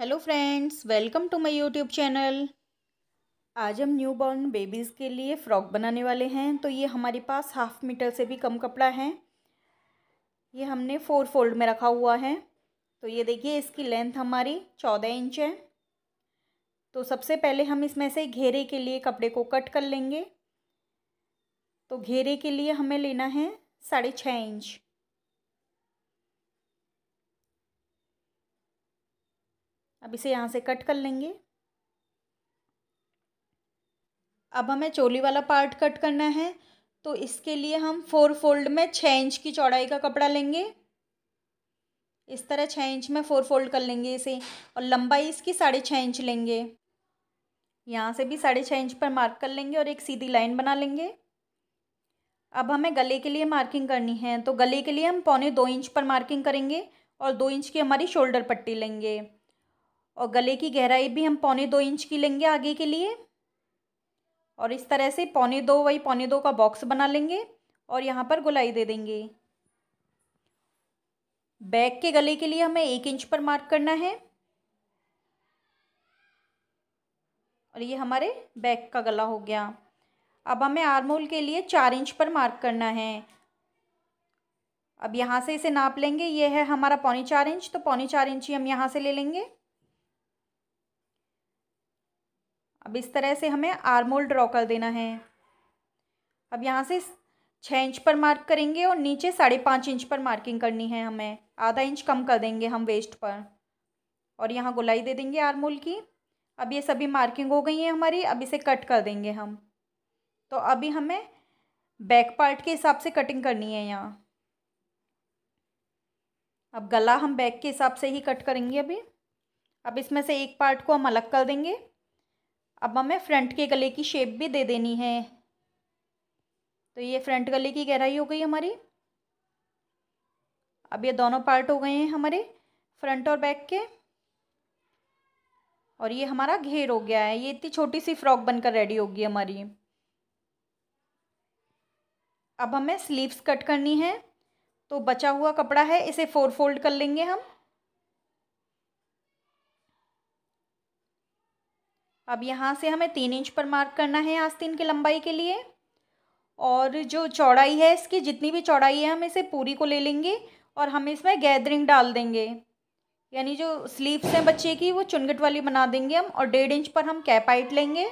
hello friends welcome to my YouTube channel आज हम new born babies के लिए फ़्रॉक बनाने वाले हैं तो ये हमारे पास हाफ़ मीटर से भी कम कपड़ा है ये हमने फोर फोल्ड में रखा हुआ है तो ये देखिए इसकी लेंथ हमारी चौदह इंच है तो सबसे पहले हम इसमें से घेरे के लिए कपड़े को कट कर लेंगे तो घेरे के लिए हमें लेना है साढ़े छः इंच अब इसे यहाँ से कट कर लेंगे अब हमें चोली वाला पार्ट कट करना है तो इसके लिए हम फोर फोल्ड में छः इंच की चौड़ाई का कपड़ा लेंगे इस तरह छः इंच में फोर फोल्ड कर लेंगे इसे और लंबाई इसकी साढ़े छः इंच लेंगे यहाँ से भी साढ़े छः इंच पर मार्क कर लेंगे और एक सीधी लाइन बना लेंगे अब हमें गले के लिए मार्किंग करनी है तो गले के लिए हम पौने दो इंच पर मार्किंग करेंगे और दो इंच की हमारी शोल्डर पट्टी लेंगे और गले की गहराई भी हम पौने दो इंच की लेंगे आगे के लिए और इस तरह से पौने दो वही पौने दो का बॉक्स बना लेंगे और यहाँ पर गुलाई दे देंगे बैक के गले के लिए हमें एक इंच पर मार्क करना है और ये हमारे बैक का गला हो गया अब हमें आर्मोल के लिए चार इंच पर मार्क करना है अब यहाँ से इसे नाप लेंगे ये है हमारा पौने चार इंच तो पौने चार इंच ही हम यहाँ से ले लेंगे अब इस तरह से हमें आर्मोल ड्रॉ कर देना है अब यहाँ से छः इंच पर मार्क करेंगे और नीचे साढ़े पाँच इंच पर मार्किंग करनी है हमें आधा इंच कम कर देंगे हम वेस्ट पर और यहाँ गोलाई दे देंगे आरमोल की अब ये सभी मार्किंग हो गई है हमारी अब इसे कट कर देंगे हम तो अभी हमें बैक पार्ट के हिसाब से कटिंग करनी है यहाँ अब गला हम बैक के हिसाब से ही कट करेंगे अभी अब इसमें से एक पार्ट को हम अलग कर देंगे अब हमें फ्रंट के गले की शेप भी दे देनी है तो ये फ्रंट गले की गहराई हो गई हमारी अब ये दोनों पार्ट हो गए हैं हमारे फ्रंट और बैक के और ये हमारा घेर हो गया है ये इतनी छोटी सी फ्रॉक बनकर रेडी होगी हमारी अब हमें स्लीव्स कट करनी है तो बचा हुआ कपड़ा है इसे फोर फोल्ड कर लेंगे हम अब यहाँ से हमें तीन इंच पर मार्क करना है आस्तीन की लंबाई के लिए और जो चौड़ाई है इसकी जितनी भी चौड़ाई है हम इसे पूरी को ले लेंगे और हम इसमें गैदरिंग डाल देंगे यानी जो स्लीव्स हैं बच्चे की वो चुनगट वाली बना देंगे हम और डेढ़ इंच पर हम कैप हाइट लेंगे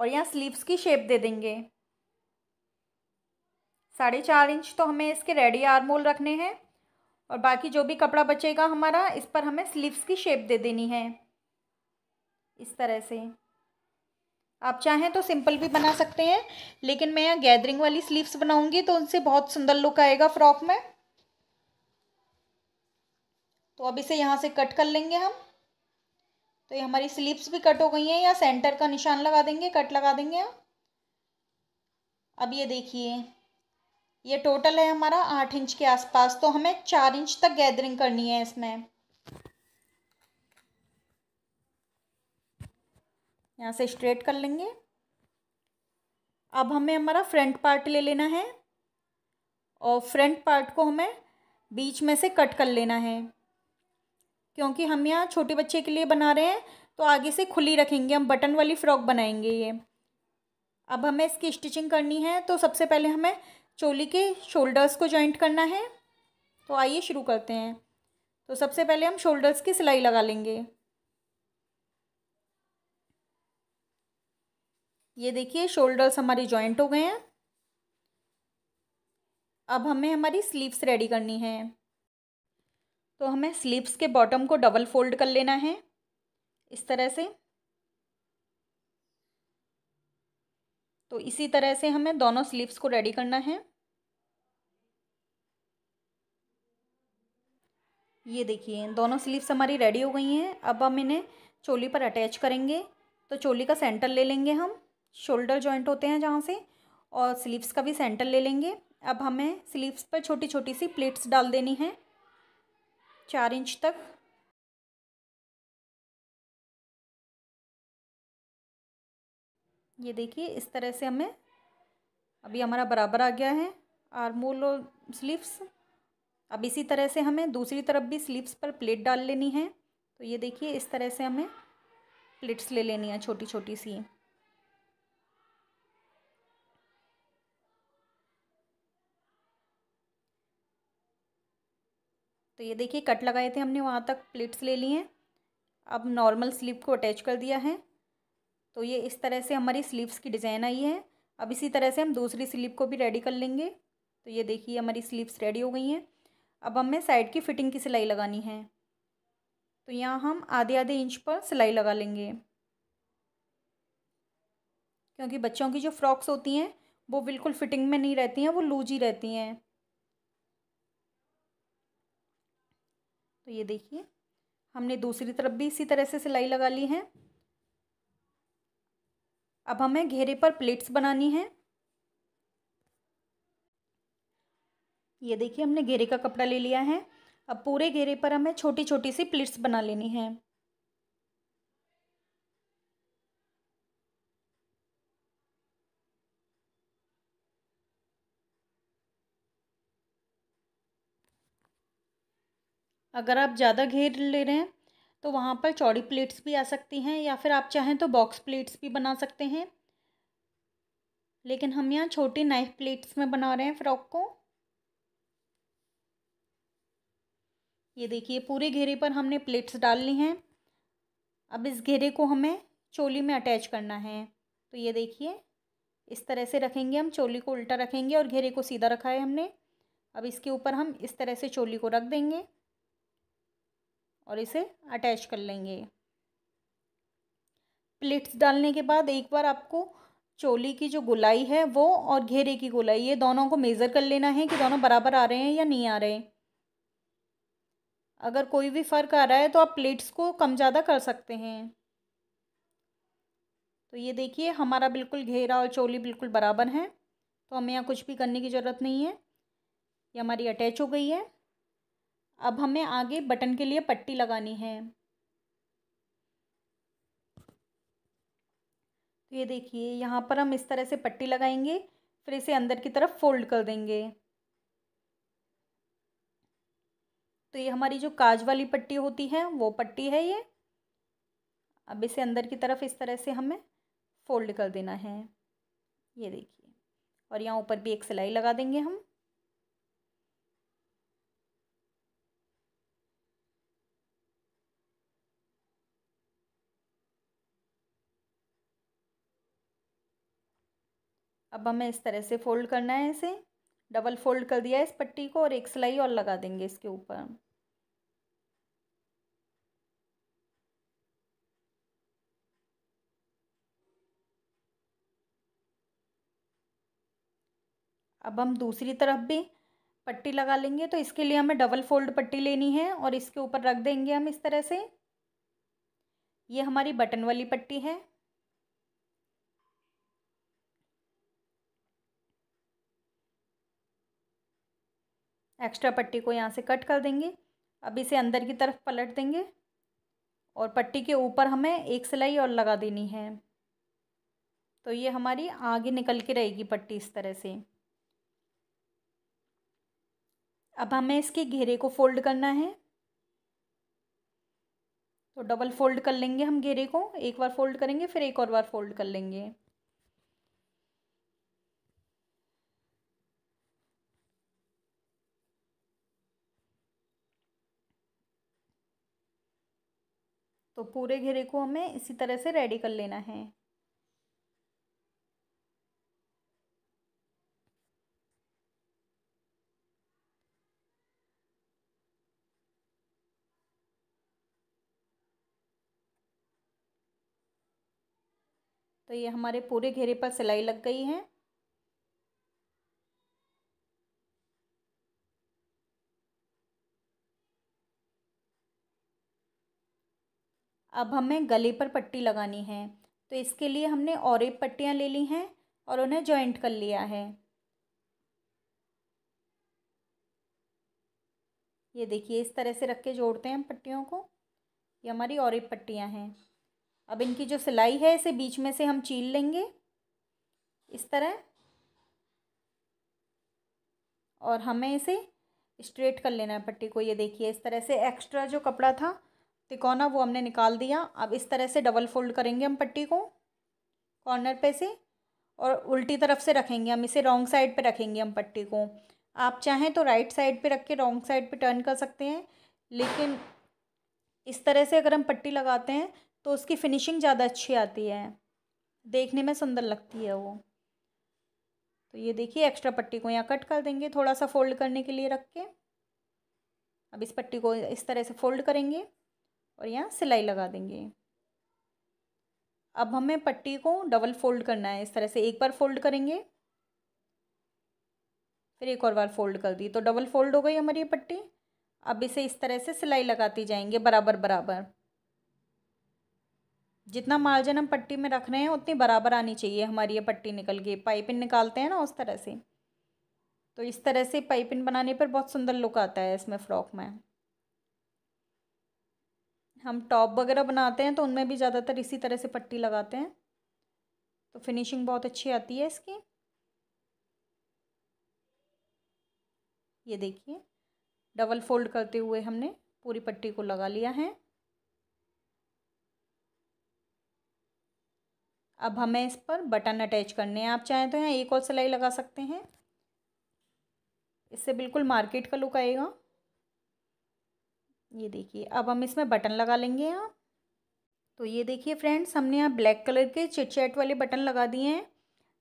और यहाँ स्लीव्स की शेप दे देंगे साढ़े चार इंच तो हमें इसके रेडी आर्मोल रखने हैं और बाकी जो भी कपड़ा बचेगा हमारा इस पर हमें स्लीव्स की शेप दे देनी है इस तरह से आप चाहें तो सिंपल भी बना सकते हैं लेकिन मैं यहाँ गैदरिंग वाली स्लीव्स बनाऊंगी तो उनसे बहुत सुंदर लुक आएगा फ्रॉक में तो अब इसे यहाँ से कट कर लेंगे हम तो ये हमारी स्लीव्स भी कट हो गई हैं या सेंटर का निशान लगा देंगे कट लगा देंगे हम अब ये देखिए ये टोटल है हमारा आठ इंच के आसपास तो हमें चार इंच तक गैदरिंग करनी है इसमें यहाँ से स्ट्रेट कर लेंगे अब हमें हमारा फ्रंट पार्ट ले लेना है और फ्रंट पार्ट को हमें बीच में से कट कर लेना है क्योंकि हम यहाँ छोटे बच्चे के लिए बना रहे हैं तो आगे से खुली रखेंगे हम बटन वाली फ़्रॉक बनाएंगे ये अब हमें इसकी स्टिचिंग करनी है तो सबसे पहले हमें चोली के शोल्डर्स को जॉइंट करना है तो आइए शुरू करते हैं तो सबसे पहले हम शोल्डर्स की सिलाई लगा लेंगे ये देखिए शोल्डर्स हमारे जॉइंट हो गए हैं अब हमें हमारी स्लीव्स रेडी करनी है तो हमें स्लीव्स के बॉटम को डबल फोल्ड कर लेना है इस तरह से तो इसी तरह से हमें दोनों स्लीव्स को रेडी करना है ये देखिए दोनों स्लीव्स हमारी रेडी हो गई हैं अब हम इन्हें चोली पर अटैच करेंगे तो चोली का सेंटर ले लेंगे हम शोल्डर जॉइंट होते हैं जहाँ से और स्लीव्स का भी सेंटर ले लेंगे अब हमें स्लीव्स पर छोटी छोटी सी प्लेट्स डाल देनी है चार इंच तक ये देखिए इस तरह से हमें अभी हमारा बराबर आ गया है आर्मोल और स्लीव्स अब इसी तरह से हमें दूसरी तरफ भी स्लीव्स पर प्लेट डाल लेनी है तो ये देखिए इस तरह से हमें प्लेट्स ले लेनी है छोटी छोटी सी तो ये देखिए कट लगाए थे हमने वहाँ तक प्लेट्स ले ली हैं अब नॉर्मल स्लीव को अटैच कर दिया है तो ये इस तरह से हमारी स्लीव्स की डिज़ाइन आई है अब इसी तरह से हम दूसरी स्लीव को भी रेडी कर लेंगे तो ये देखिए हमारी स्लीव्स रेडी हो गई हैं अब हमें साइड की फ़िटिंग की सिलाई लगानी है तो यहाँ हम आधे आधे इंच पर सिलाई लगा लेंगे क्योंकि बच्चों की जो फ्रॉक्स होती हैं वो बिल्कुल फिटिंग में नहीं रहती हैं वो लूज ही रहती हैं तो ये देखिए हमने दूसरी तरफ भी इसी तरह से सिलाई लगा ली है अब हमें घेरे पर प्लेट्स बनानी है ये देखिए हमने घेरे का कपड़ा ले लिया है अब पूरे घेरे पर हमें छोटी छोटी सी प्लेट्स बना लेनी है अगर आप ज़्यादा घेर ले रहे हैं तो वहाँ पर चौड़ी प्लेट्स भी आ सकती हैं या फिर आप चाहें तो बॉक्स प्लेट्स भी बना सकते हैं लेकिन हम यहाँ छोटी नाइफ प्लेट्स में बना रहे हैं फ्रॉक को ये देखिए पूरे घेरे पर हमने प्लेट्स डाल ली हैं अब इस घेरे को हमें चोली में अटैच करना है तो ये देखिए इस तरह से रखेंगे हम चोली को उल्टा रखेंगे और घेरे को सीधा रखा है हमने अब इसके ऊपर हम इस तरह से चोली को रख देंगे और इसे अटैच कर लेंगे प्लेट्स डालने के बाद एक बार आपको चोली की जो गुलाई है वो और घेरे की गुलाई ये दोनों को मेज़र कर लेना है कि दोनों बराबर आ रहे हैं या नहीं आ रहे अगर कोई भी फ़र्क आ रहा है तो आप प्लेट्स को कम ज़्यादा कर सकते हैं तो ये देखिए हमारा बिल्कुल घेरा और चोली बिल्कुल बराबर है तो हमें यहाँ कुछ भी करने की ज़रूरत नहीं है ये हमारी अटैच हो गई है अब हमें आगे बटन के लिए पट्टी लगानी है तो ये देखिए यहाँ पर हम इस तरह से पट्टी लगाएंगे फिर इसे अंदर की तरफ फोल्ड कर देंगे तो ये हमारी जो काज वाली पट्टी होती है वो पट्टी है ये अब इसे अंदर की तरफ इस तरह से हमें फोल्ड कर देना है ये देखिए और यहाँ ऊपर भी एक सिलाई लगा देंगे हम अब हमें इस तरह से फ़ोल्ड करना है इसे डबल फोल्ड कर दिया इस पट्टी को और एक सिलाई और लगा देंगे इसके ऊपर अब हम दूसरी तरफ भी पट्टी लगा लेंगे तो इसके लिए हमें डबल फोल्ड पट्टी लेनी है और इसके ऊपर रख देंगे हम इस तरह से ये हमारी बटन वाली पट्टी है एक्स्ट्रा पट्टी को यहाँ से कट कर देंगे अब इसे अंदर की तरफ पलट देंगे और पट्टी के ऊपर हमें एक सिलाई और लगा देनी है तो ये हमारी आगे निकल के रहेगी पट्टी इस तरह से अब हमें इसके घेरे को फोल्ड करना है तो डबल फोल्ड कर लेंगे हम घेरे को एक बार फोल्ड करेंगे फिर एक और बार फोल्ड कर लेंगे तो पूरे घेरे को हमें इसी तरह से रेडी कर लेना है तो ये हमारे पूरे घेरे पर सिलाई लग गई है अब हमें गले पर पट्टी लगानी है तो इसके लिए हमने और एक पट्टियाँ ले ली हैं और उन्हें जॉइंट कर लिया है ये देखिए इस तरह से रख के जोड़ते हैं हम पट्टियों को ये हमारी और एक पट्टियाँ हैं अब इनकी जो सिलाई है इसे बीच में से हम चील लेंगे इस तरह और हमें इसे स्ट्रेट कर लेना है पट्टी को ये देखिए इस तरह से एक्स्ट्रा जो कपड़ा था तिकोना वो हमने निकाल दिया अब इस तरह से डबल फोल्ड करेंगे हम पट्टी को कॉर्नर पे से और उल्टी तरफ से रखेंगे हम इसे रॉन्ग साइड पे रखेंगे हम पट्टी को आप चाहें तो राइट साइड पे रख के रॉन्ग साइड पे टर्न कर सकते हैं लेकिन इस तरह से अगर हम पट्टी लगाते हैं तो उसकी फिनिशिंग ज़्यादा अच्छी आती है देखने में सुंदर लगती है वो तो ये देखिए एक्स्ट्रा पट्टी को यहाँ कट कर देंगे थोड़ा सा फोल्ड करने के लिए रख के अब इस पट्टी को इस तरह से फोल्ड करेंगे और यहाँ सिलाई लगा देंगे अब हमें पट्टी को डबल फोल्ड करना है इस तरह से एक बार फोल्ड करेंगे फिर एक और बार फोल्ड कर दी तो डबल फोल्ड हो गई हमारी ये पट्टी अब इसे इस तरह से सिलाई लगाती जाएंगे बराबर बराबर जितना मार्जिन हम पट्टी में रख रहे हैं उतनी बराबर आनी चाहिए हमारी ये पट्टी निकल गई पाइपिंग निकालते हैं ना उस तरह से तो इस तरह से पाइपिंग बनाने पर बहुत सुंदर लुक आता है इसमें फ्रॉक में हम टॉप वगैरह बनाते हैं तो उनमें भी ज़्यादातर इसी तरह से पट्टी लगाते हैं तो फिनिशिंग बहुत अच्छी आती है इसकी ये देखिए डबल फोल्ड करते हुए हमने पूरी पट्टी को लगा लिया है अब हमें इस पर बटन अटैच करने हैं आप चाहें तो यहाँ एक और सिलाई लगा सकते हैं इससे बिल्कुल मार्केट का लुक आएगा ये देखिए अब हम इसमें बटन लगा लेंगे यहाँ तो ये देखिए फ्रेंड्स हमने यहाँ ब्लैक कलर के चिटचैट वाले बटन लगा दिए हैं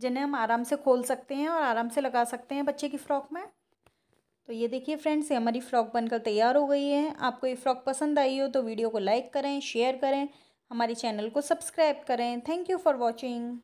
जिन्हें हम आराम से खोल सकते हैं और आराम से लगा सकते हैं बच्चे की फ़्रॉक में तो ये देखिए फ्रेंड्स ये हमारी फ़्रॉक बनकर तैयार हो गई है आपको ये फ़्रॉक पसंद आई हो तो वीडियो को लाइक करें शेयर करें हमारे चैनल को सब्सक्राइब करें थैंक यू फॉर वॉचिंग